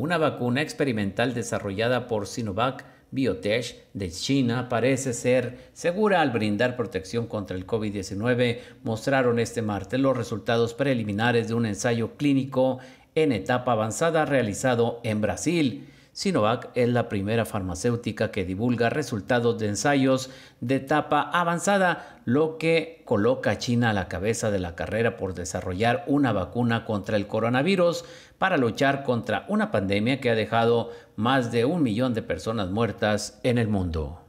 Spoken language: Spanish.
una vacuna experimental desarrollada por Sinovac Biotech de China parece ser segura al brindar protección contra el COVID-19, mostraron este martes los resultados preliminares de un ensayo clínico en etapa avanzada realizado en Brasil. Sinovac es la primera farmacéutica que divulga resultados de ensayos de etapa avanzada, lo que coloca a China a la cabeza de la carrera por desarrollar una vacuna contra el coronavirus para luchar contra una pandemia que ha dejado más de un millón de personas muertas en el mundo.